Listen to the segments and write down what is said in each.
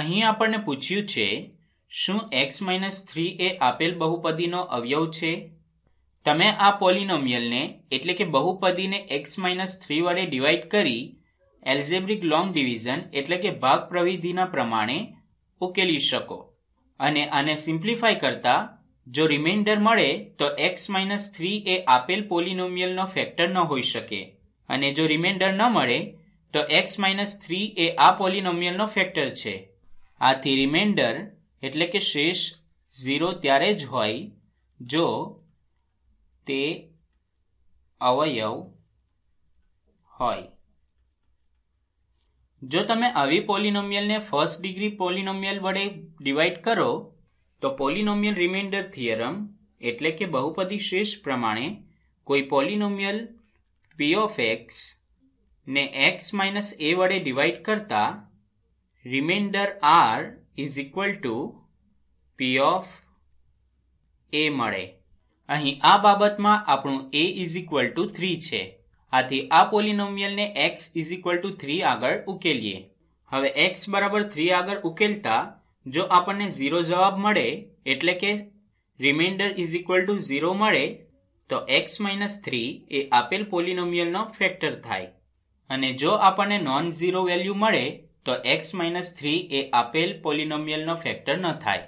અહીં આપણને પૂછ્યું છે શું એક્સ માઇનસ થ્રી એ આપેલ બહુપદીનો અવયવ છે તમે આ પોલિનોમિયલને એટલે કે બહુપદીને એક્સ માઇનસ થ્રી વડે ડિવાઈડ કરી એલ્ઝેબ્રિક લોંગ ડિવિઝન એટલે કે ભાગ પ્રવિધિના પ્રમાણે ઉકેલી શકો અને આને સિમ્પ્લિફાય કરતા જો રિમાઇન્ડર મળે તો એક્સ માઇનસ થ્રી એ આપેલ પોલિનોમિયલનો ફેક્ટર ન હોઈ શકે અને જો રિમાઇન્ડર ન મળે તો એક્સ માઇનસ થ્રી એ આ પોલિનોમિયલનો ફેક્ટર છે આથી રિમાઇન્ડર એટલે કે શેષ ઝીરો ત્યારે જ હોય જો તે અવયવ હોય જો તમે આવી પોલિનોમિયલને ફર્સ્ટ ડિગ્રી પોલિનોમિયલ વડે ડિવાઈડ કરો તો પોલિનોમિયલ રિમાઇન્ડર થિયરમ એટલે કે બહુપદી શેષ પ્રમાણે કોઈ પોલિનોમિયલ પી ઓફ એક્સ ને એક્સ માઇનસ એ વડે ડિવાઈડ કરતાં remainder R is equal to P of A મળે અહીં આ બાબતમાં આપણું A is equal to three છે આથી આ પોલિનોમિયલને X is equal to three આગળ ઉકેલીએ હવે એક્સ બરાબર થ્રી આગળ ઉકેલતા જો આપણને ઝીરો જવાબ મળે એટલે કે remainder is equal to zero મળે તો એક્સ માઇનસ થ્રી એ આપેલ પોલિનોમિયલનો ફેક્ટર થાય અને જો આપણને નોન ઝીરો વેલ્યુ મળે તો એક્સ માઇનસ થ્રી એ આપેલ પોલિનોમિયલનો ફેક્ટર ન થાય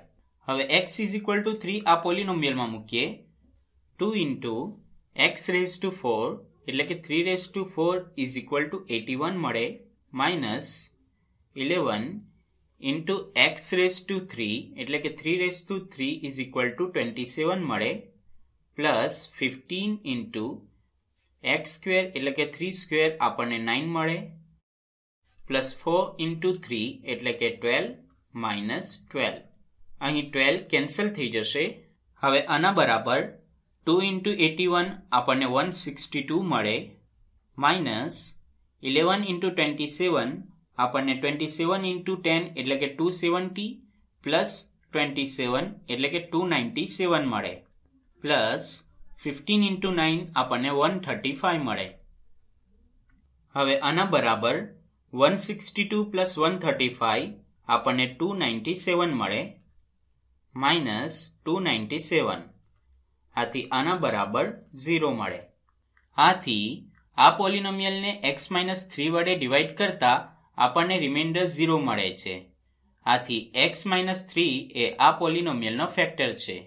હવે X is equal to three આ પોલિનોમિયલમાં મૂકીએ two into X raise to four એટલે કે three raise to four is equal to eighty one મળે minus eleven into X raise to three એટલે કે three raise to three is equal to twenty seven મળે plus fifteen into X square એટલે કે three square આપણને nine મળે plus four into three એટલે કે ટ્વેલ્વ માઇનસ ટ્વેલ્વ અહીં ટ્વેલ્વ કેન્સલ થઈ જશે હવે આના બરાબર ટુ ઇન્ટુ એટી વન આપણને વન સિક્સટી ટુ મળે minus eleven into twenty seven આપણને ટ્વેન્ટી સેવન ઇન્ટુ ટેન એટલે કે two seventy plus twenty seven એટલે કે ટુ નાઇન્ટી સેવન મળે પ્લસ ફિફ્ટીન ઇન્ટુ નાઇન આપણને વન થર્ટી ફાઇવ મળે હવે આના બરાબર one sixty two plus one thirty five આપણને ટુ નાઇન્ટી સેવન મળે માઇનસ ટુ નાઇન્ટી સેવન આથી આના બરાબર ઝીરો મળે આથી આ પોલિનોમિયલને એક્સ માઇનસ થ્રી વડે ડિવાઈડ કરતા આપણને રિમાઇન્ડર ઝીરો મળે છે આથી એક્સ માઇનસ થ્રી એ આ પોલિનોમિયલનો ફેક્ટર છે